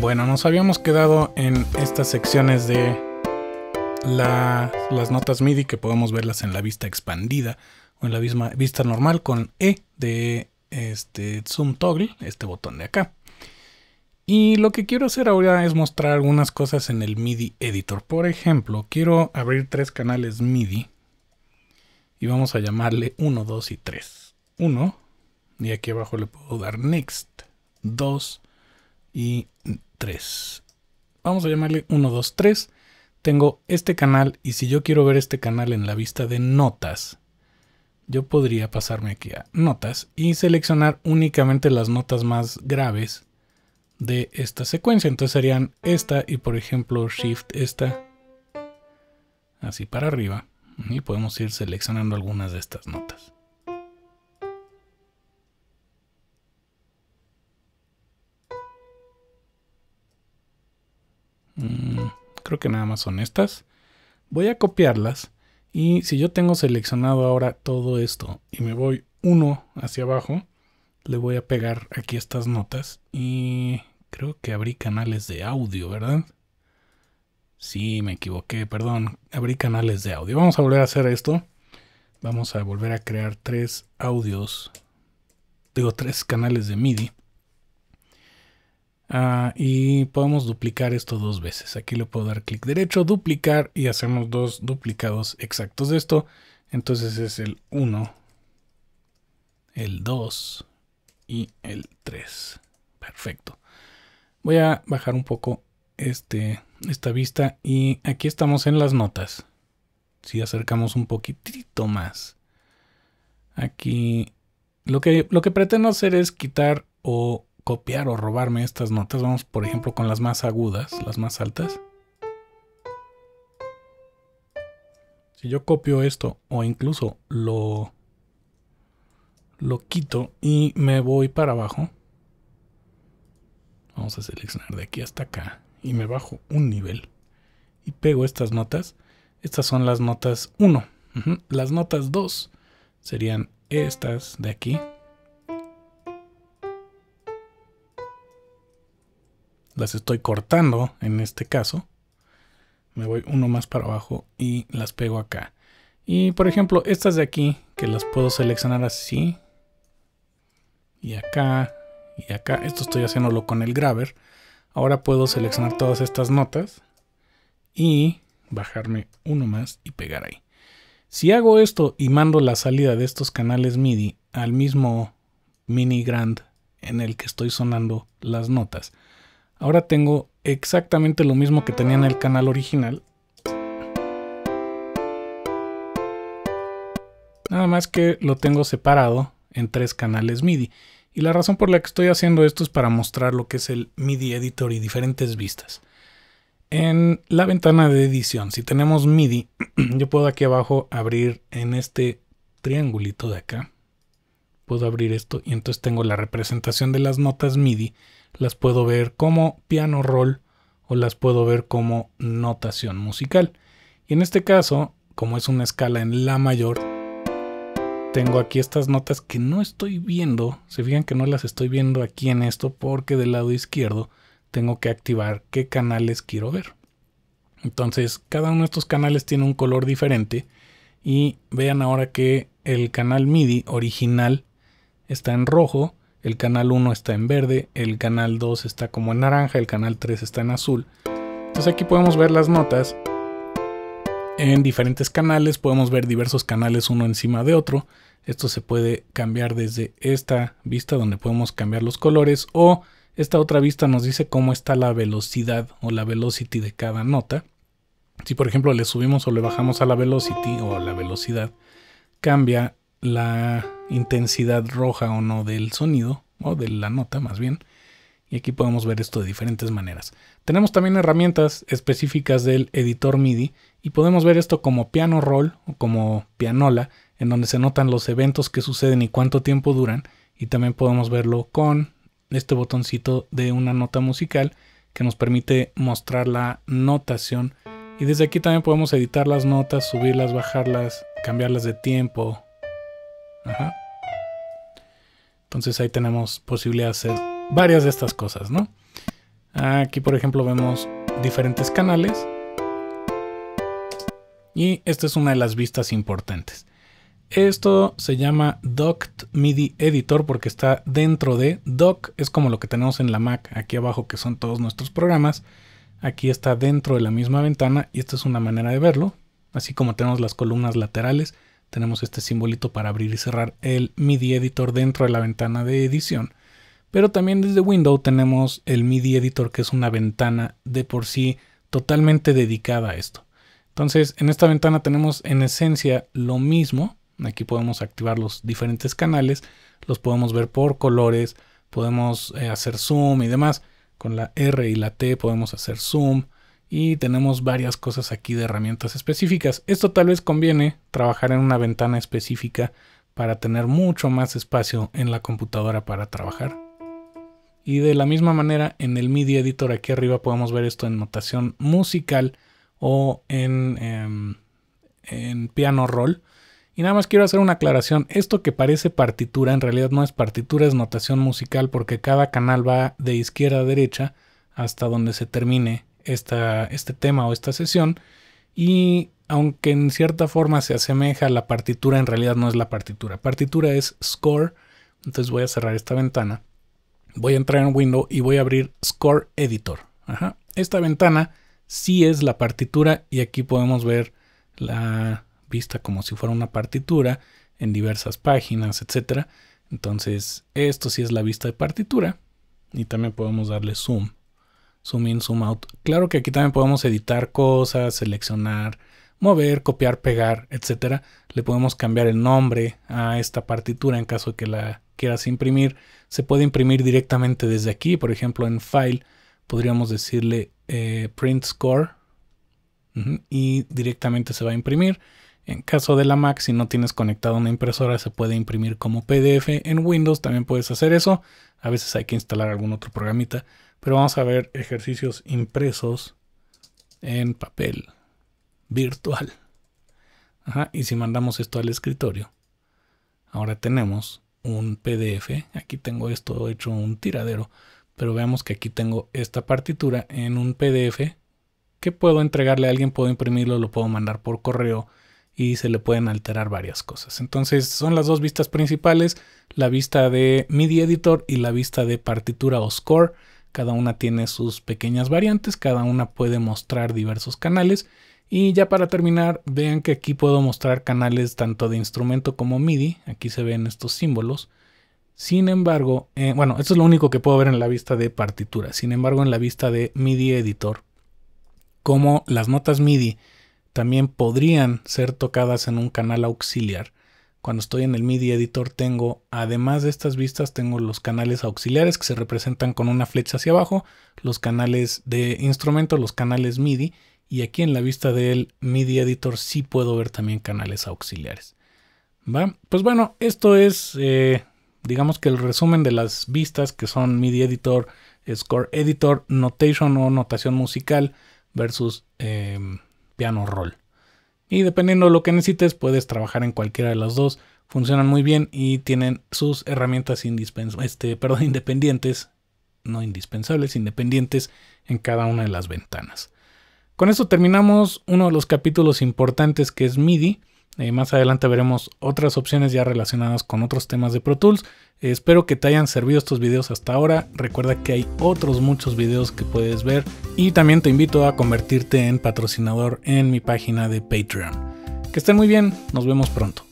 Bueno, nos habíamos quedado en estas secciones de las notas MIDI que podemos verlas en la vista expandida o en la misma vista normal con E de este Zoom Toggle, este botón de acá. Y lo que quiero hacer ahora es mostrar algunas cosas en el MIDI Editor. Por ejemplo, quiero abrir tres canales MIDI y vamos a llamarle 1, 2 y 3. 1 y aquí abajo le puedo dar Next. 2 y 3. Vamos a llamarle 1, 2, 3. Tengo este canal y si yo quiero ver este canal en la vista de notas, yo podría pasarme aquí a notas y seleccionar únicamente las notas más graves de esta secuencia. Entonces serían esta y por ejemplo shift esta así para arriba y podemos ir seleccionando algunas de estas notas. creo que nada más son estas. Voy a copiarlas y si yo tengo seleccionado ahora todo esto y me voy uno hacia abajo, le voy a pegar aquí estas notas y creo que abrí canales de audio, ¿verdad? Sí, me equivoqué, perdón, abrí canales de audio. Vamos a volver a hacer esto. Vamos a volver a crear tres audios, digo, tres canales de MIDI. Ah, y podemos duplicar esto dos veces. Aquí le puedo dar clic derecho, duplicar y hacemos dos duplicados exactos de esto. Entonces es el 1, el 2 y el 3. Perfecto. Voy a bajar un poco este, esta vista y aquí estamos en las notas. Si acercamos un poquitito más. Aquí lo que, lo que pretendo hacer es quitar o copiar o robarme estas notas. Vamos, por ejemplo, con las más agudas, las más altas. Si yo copio esto o incluso lo, lo quito y me voy para abajo. Vamos a seleccionar de aquí hasta acá y me bajo un nivel y pego estas notas. Estas son las notas 1. Las notas 2 serían estas de aquí. las estoy cortando en este caso. Me voy uno más para abajo y las pego acá. Y por ejemplo, estas de aquí, que las puedo seleccionar así. Y acá, y acá. Esto estoy haciéndolo con el graver Ahora puedo seleccionar todas estas notas y bajarme uno más y pegar ahí. Si hago esto y mando la salida de estos canales MIDI al mismo mini grand en el que estoy sonando las notas, Ahora tengo exactamente lo mismo que tenía en el canal original. Nada más que lo tengo separado en tres canales MIDI. Y la razón por la que estoy haciendo esto es para mostrar lo que es el MIDI Editor y diferentes vistas. En la ventana de edición, si tenemos MIDI, yo puedo aquí abajo abrir en este triangulito de acá puedo abrir esto y entonces tengo la representación de las notas MIDI, las puedo ver como piano roll o las puedo ver como notación musical. Y en este caso, como es una escala en La mayor, tengo aquí estas notas que no estoy viendo, se fijan que no las estoy viendo aquí en esto porque del lado izquierdo tengo que activar qué canales quiero ver. Entonces, cada uno de estos canales tiene un color diferente y vean ahora que el canal MIDI original está en rojo, el canal 1 está en verde, el canal 2 está como en naranja, el canal 3 está en azul. Entonces aquí podemos ver las notas en diferentes canales, podemos ver diversos canales uno encima de otro. Esto se puede cambiar desde esta vista donde podemos cambiar los colores o esta otra vista nos dice cómo está la velocidad o la velocity de cada nota. Si por ejemplo le subimos o le bajamos a la velocity o a la velocidad, cambia la intensidad roja o no del sonido, o de la nota más bien. Y aquí podemos ver esto de diferentes maneras. Tenemos también herramientas específicas del editor MIDI y podemos ver esto como piano roll o como pianola, en donde se notan los eventos que suceden y cuánto tiempo duran. Y también podemos verlo con este botoncito de una nota musical que nos permite mostrar la notación. Y desde aquí también podemos editar las notas, subirlas, bajarlas, cambiarlas de tiempo, entonces ahí tenemos posibilidad de hacer varias de estas cosas, ¿no? Aquí, por ejemplo, vemos diferentes canales. Y esta es una de las vistas importantes. Esto se llama Docked MIDI Editor porque está dentro de Dock. es como lo que tenemos en la Mac aquí abajo que son todos nuestros programas. Aquí está dentro de la misma ventana y esta es una manera de verlo, así como tenemos las columnas laterales tenemos este simbolito para abrir y cerrar el MIDI editor dentro de la ventana de edición. Pero también desde Windows tenemos el MIDI editor que es una ventana de por sí totalmente dedicada a esto. Entonces en esta ventana tenemos en esencia lo mismo. Aquí podemos activar los diferentes canales, los podemos ver por colores, podemos eh, hacer zoom y demás. Con la R y la T podemos hacer zoom, y tenemos varias cosas aquí de herramientas específicas. Esto tal vez conviene trabajar en una ventana específica para tener mucho más espacio en la computadora para trabajar. Y de la misma manera en el MIDI Editor aquí arriba podemos ver esto en notación musical o en, em, en piano roll. Y nada más quiero hacer una aclaración. Esto que parece partitura en realidad no es partitura, es notación musical porque cada canal va de izquierda a derecha hasta donde se termine esta, este tema o esta sesión. Y aunque en cierta forma se asemeja a la partitura, en realidad no es la partitura. Partitura es score. Entonces voy a cerrar esta ventana. Voy a entrar en window y voy a abrir Score Editor. Esta ventana sí es la partitura y aquí podemos ver la vista como si fuera una partitura en diversas páginas, etcétera. Entonces, esto sí es la vista de partitura y también podemos darle zoom zoom in, zoom out. Claro que aquí también podemos editar cosas, seleccionar, mover, copiar, pegar, etc. Le podemos cambiar el nombre a esta partitura en caso que la quieras imprimir. Se puede imprimir directamente desde aquí, por ejemplo, en File podríamos decirle eh, Print Score y directamente se va a imprimir. En caso de la Mac, si no tienes conectada una impresora, se puede imprimir como PDF. En Windows también puedes hacer eso. A veces hay que instalar algún otro programita. Pero vamos a ver ejercicios impresos en papel virtual. Ajá, y si mandamos esto al escritorio, ahora tenemos un PDF. Aquí tengo esto hecho un tiradero, pero veamos que aquí tengo esta partitura en un PDF que puedo entregarle a alguien, puedo imprimirlo, lo puedo mandar por correo y se le pueden alterar varias cosas. Entonces son las dos vistas principales, la vista de MIDI editor y la vista de partitura o score. Cada una tiene sus pequeñas variantes, cada una puede mostrar diversos canales. Y ya para terminar, vean que aquí puedo mostrar canales tanto de instrumento como MIDI. Aquí se ven estos símbolos. Sin embargo, eh, bueno, esto es lo único que puedo ver en la vista de partitura. Sin embargo, en la vista de MIDI editor, como las notas MIDI también podrían ser tocadas en un canal auxiliar. Cuando estoy en el MIDI editor tengo, además de estas vistas, tengo los canales auxiliares que se representan con una flecha hacia abajo, los canales de instrumento, los canales MIDI, y aquí en la vista del MIDI editor sí puedo ver también canales auxiliares. ¿Va? Pues bueno, esto es, eh, digamos que el resumen de las vistas que son MIDI editor, score editor, notation o notación musical versus... Em, roll. Y dependiendo de lo que necesites, puedes trabajar en cualquiera de las dos. Funcionan muy bien y tienen sus herramientas este, independientes, no indispensables, independientes en cada una de las ventanas. Con esto terminamos uno de los capítulos importantes que es MIDI. Eh, más adelante veremos otras opciones ya relacionadas con otros temas de Pro Tools. Eh, espero que te hayan servido estos videos hasta ahora. Recuerda que hay otros muchos videos que puedes ver. Y también te invito a convertirte en patrocinador en mi página de Patreon. Que estén muy bien, nos vemos pronto.